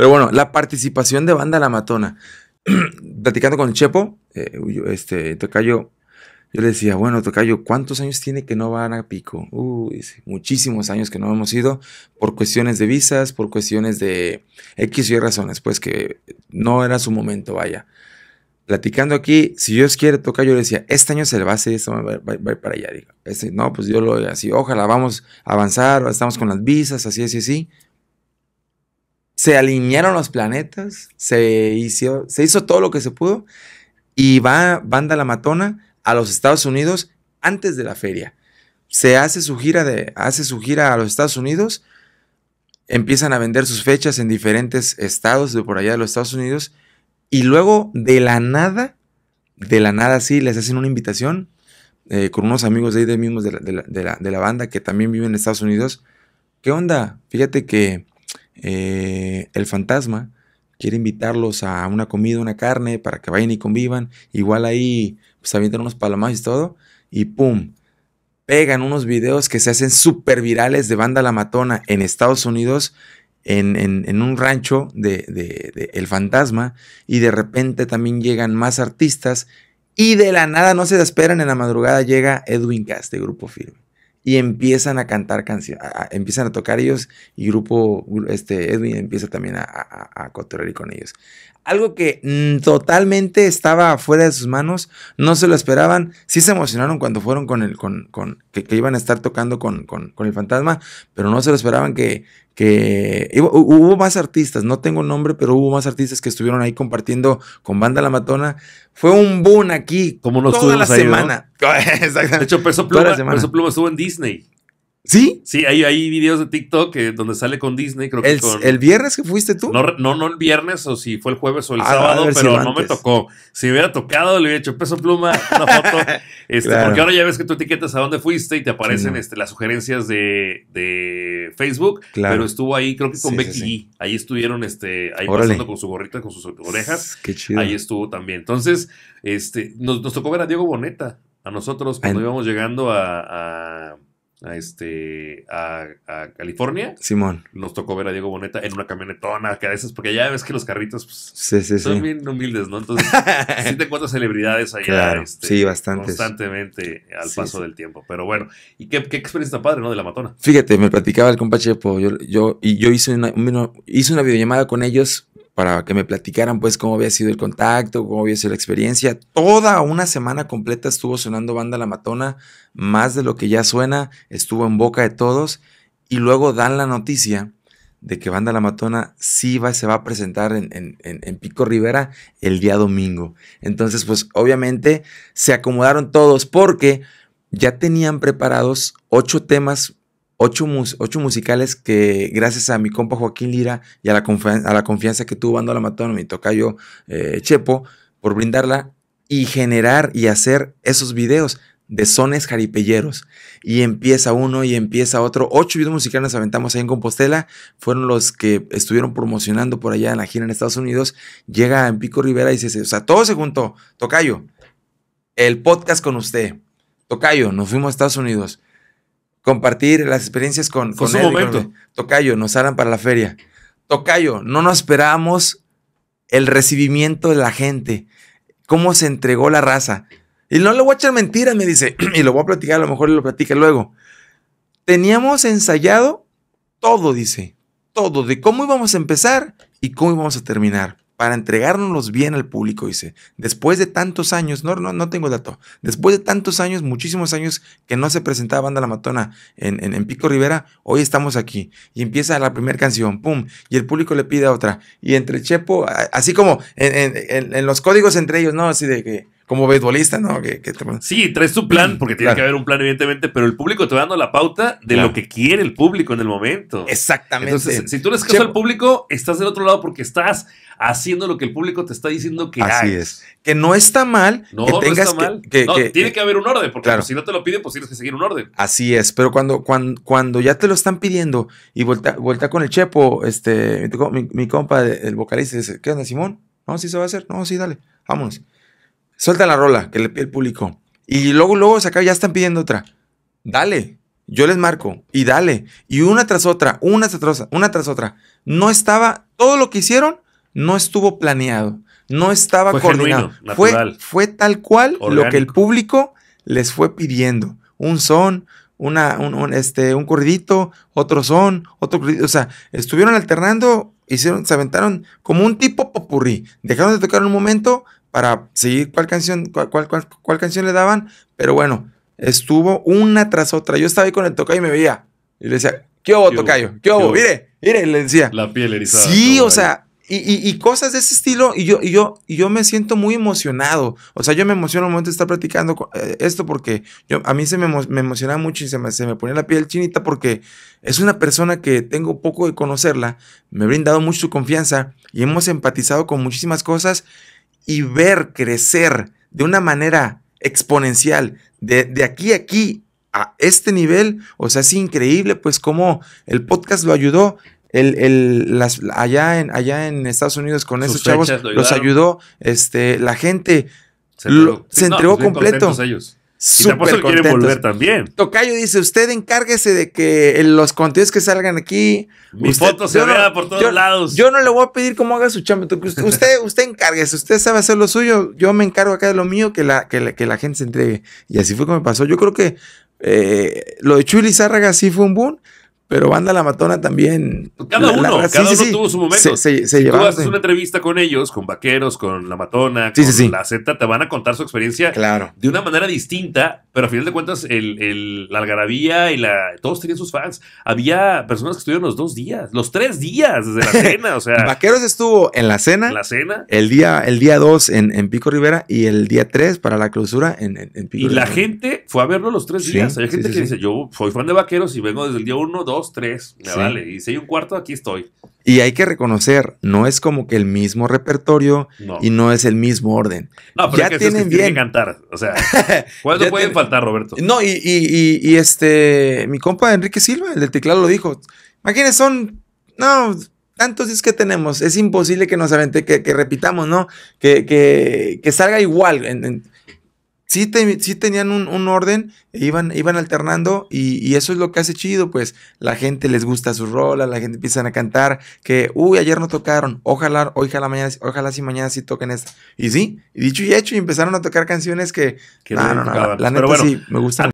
Pero bueno, la participación de Banda La Matona. Platicando con Chepo, eh, este, Tocayo, yo le decía, bueno, Tocayo, ¿cuántos años tiene que no van a Pico? Uh, muchísimos años que no hemos ido por cuestiones de visas, por cuestiones de X y razones, pues que no era su momento, vaya. Platicando aquí, si Dios quiere, Tocayo le decía, este año se le va a hacer, va, a para allá. Este, no, pues yo lo así, ojalá vamos a avanzar, estamos con las visas, así, así, así se alinearon los planetas, se hizo, se hizo todo lo que se pudo y va Banda La Matona a los Estados Unidos antes de la feria. Se hace su gira, de, hace su gira a los Estados Unidos, empiezan a vender sus fechas en diferentes estados de por allá de los Estados Unidos y luego de la nada, de la nada sí, les hacen una invitación eh, con unos amigos de ahí de mismos de de la banda que también viven en Estados Unidos. ¿Qué onda? Fíjate que eh, el fantasma quiere invitarlos a una comida, una carne, para que vayan y convivan. Igual ahí pues avientan unos palomazos y todo. Y pum, pegan unos videos que se hacen súper virales de banda La Matona en Estados Unidos, en, un rancho de, El Fantasma. Y de repente también llegan más artistas. Y de la nada, no se esperan, en la madrugada llega Edwin Cast de Grupo Firme y empiezan a cantar canciones, empiezan a tocar ellos y grupo, este Edwin empieza también a, a, con ellos algo que mm, totalmente estaba fuera de sus manos, no se lo esperaban, sí se emocionaron cuando fueron con el, con, con que, iban a estar tocando con, con, con, el fantasma, pero no se lo esperaban que, que hubo más artistas, no tengo nombre, pero hubo más artistas que estuvieron ahí compartiendo con Banda La Matona. Fue un boom aquí, como no toda la semana. De hecho, Peso Pluma, Peso Pluma estuvo en Disney. ¿Sí? Sí, hay, hay videos de TikTok donde sale con Disney, creo que el, ¿El viernes que fuiste tú? No, no, no el viernes, o si fue el jueves o el ah, sábado, pero no me tocó. Si hubiera tocado, le hubiera hecho peso pluma, una foto. Este, porque ahora ya ves que tú etiquetas a dónde fuiste y te aparecen este, las sugerencias de, Facebook. Claro. Pero estuvo ahí, creo que con Becky G. Ahí estuvieron, este, ahí pasando con su gorrita, con sus orejas. Qué chido. Ahí estuvo también. Entonces, este, nos, tocó ver a Diego Boneta, a nosotros, cuando íbamos llegando a a este a, California. Simón. Nos tocó ver a Diego Boneta en una camionetona, que a veces, porque ya ves que los carritos pues, son bien humildes, ¿no? Entonces, sí cuántas celebridades allá. Este, sí, bastante Constantemente al paso del tiempo. Pero bueno, ¿y qué, qué, experiencia tan padre, no? De la matona. Fíjate, me platicaba el compa Chepo, yo, yo, y yo hice una, hice una videollamada con ellos para que me platicaran pues cómo había sido el contacto, cómo había sido la experiencia. Toda una semana completa estuvo sonando Banda La Matona, más de lo que ya suena, estuvo en boca de todos y luego dan la noticia de que Banda La Matona sí va, se va a presentar en, en, en, Pico Rivera el día domingo. Entonces, pues obviamente se acomodaron todos porque ya tenían preparados ocho temas ocho, musicales que gracias a mi compa Joaquín Lira y a la, a la confianza que tuvo Bando la Matón, mi tocayo eh, Chepo, por brindarla y generar y hacer esos videos de sones jaripelleros. Y empieza uno y empieza otro. Ocho videos musicales nos aventamos ahí en Compostela. Fueron los que estuvieron promocionando por allá en la gira en Estados Unidos. Llega en Pico Rivera y dice, o sea, todo se juntó. Tocayo, el podcast con usted. Tocayo, nos fuimos a Estados Unidos compartir las experiencias con, con Momento. Tocayo, nos salen para la feria. Tocayo, no nos esperamos el recibimiento de la gente, cómo se entregó la raza. Y no le voy a echar mentiras, me dice, y lo voy a platicar, a lo mejor lo platica luego. Teníamos ensayado todo, dice, todo, de cómo íbamos a empezar y cómo íbamos a terminar para entregárnoslos bien al público, dice. Después de tantos años, no, no, no tengo dato, después de tantos años, muchísimos años que no se presentaba Banda La Matona en, en, Pico Rivera, hoy estamos aquí. Y empieza la primera canción, pum, y el público le pide otra. Y entre Chepo, así como en, en los códigos entre ellos, ¿no? Así de que como beisbolista, ¿no? Que, Sí, traes tu plan, porque tiene que haber un plan, evidentemente, pero el público te va dando la pauta de lo que quiere el público en el momento. Exactamente. Entonces, si tú le caso al público, estás del otro lado porque estás haciendo lo que el público te está diciendo que Así es. Que no está mal. No, que tengas está mal. Que, no, tiene que haber un orden, porque claro. si no te lo piden, pues tienes que seguir un orden. Así es, pero cuando, cuando, ya te lo están pidiendo y vuelta, vuelta con el Chepo, este, mi, mi compa, el vocalista, dice, ¿qué onda, Simón? No, sí se va a hacer. No, sí, dale, vámonos suelta la rola que le pide el público. Y luego, luego se acaba, ya están pidiendo otra. Dale, yo les marco y dale. Y una tras otra, una tras otra, una tras otra. No estaba, todo lo que hicieron no estuvo planeado, no estaba coordinado. fue, fue, tal cual lo que el público les fue pidiendo. Un son, una, un, este, un corridito, otro son, otro corridito. O sea, estuvieron alternando, hicieron, se aventaron como un tipo popurrí. Dejaron de tocar un momento, para seguir cuál canción, cuál, canción le daban, pero bueno, estuvo una tras otra. Yo estaba ahí con el tocayo y me veía. Y le decía, ¿qué hubo, tocayo? ¿Qué hubo? Mire, mire, le decía. La piel erizada. Sí, o sea, y, y, cosas de ese estilo. Y yo, y, yo, y yo me siento muy emocionado. O sea, yo me emociono al momento de estar platicando eh, esto porque yo, a mí se me, me emociona mucho y se me, se me pone la piel chinita porque es una persona que tengo poco de conocerla. Me ha brindado mucho su confianza y hemos empatizado con muchísimas cosas y ver crecer de una manera exponencial de, aquí a aquí a este nivel, o sea, es increíble pues cómo el podcast lo ayudó el, el, las, allá, en, allá en Estados Unidos con esos chavos, los ayudó, este, la gente se, entregó pues, completo. Super quiere volver también. Tocayo dice, usted encárguese de que los contenidos que salgan aquí... Mi fotos foto se vea por todos lados. Yo no le voy a pedir cómo haga su chamba. Usted, usted, encárguese, usted sabe hacer lo suyo. Yo me encargo acá de lo mío, que la, que la, gente se entregue. Y así fue como me pasó. Yo creo que eh, lo de Chuli Zárraga sí fue un boom. Pero Banda La Matona también. Pues, cada uno, cada uno tuvo su momento. Se, tú haces una entrevista con ellos, con Vaqueros, con La Matona, con la Z, te van a contar su experiencia claro. de una manera distinta, pero a final de cuentas, el, la algarabía y la. Todos tenían sus fans. Había personas que estuvieron los dos días, los tres días desde la cena, o sea. Vaqueros estuvo en la cena. la cena. El día, el día 2 en, en, Pico Rivera y el día tres para la clausura en, Pico Rivera. Y la gente fue a verlo los tres días. Hay gente que dice: Yo soy fan de Vaqueros y vengo desde el día 1, dos, tres, me vale. Y si hay un cuarto, aquí estoy. Y hay que reconocer, no es como que el mismo repertorio y no es el mismo orden. ya tienen bien. cantar. O sea, pueden faltar, Roberto? No, y, este, mi compa Enrique Silva, el del teclado, lo dijo. Imagínense, son, no, tantos discos que tenemos. Es imposible que nos avente, que, repitamos, ¿no? Que, salga igual. en, sí, tenían un, orden, e iban, iban alternando y, eso es lo que hace chido, pues la gente les gusta su rola, la gente empiezan a cantar, que, uy, ayer no tocaron, ojalá, ojalá mañana, ojalá si mañana sí toquen esta. Y sí, dicho y hecho, y empezaron a tocar canciones que, la, neta sí, me gustan.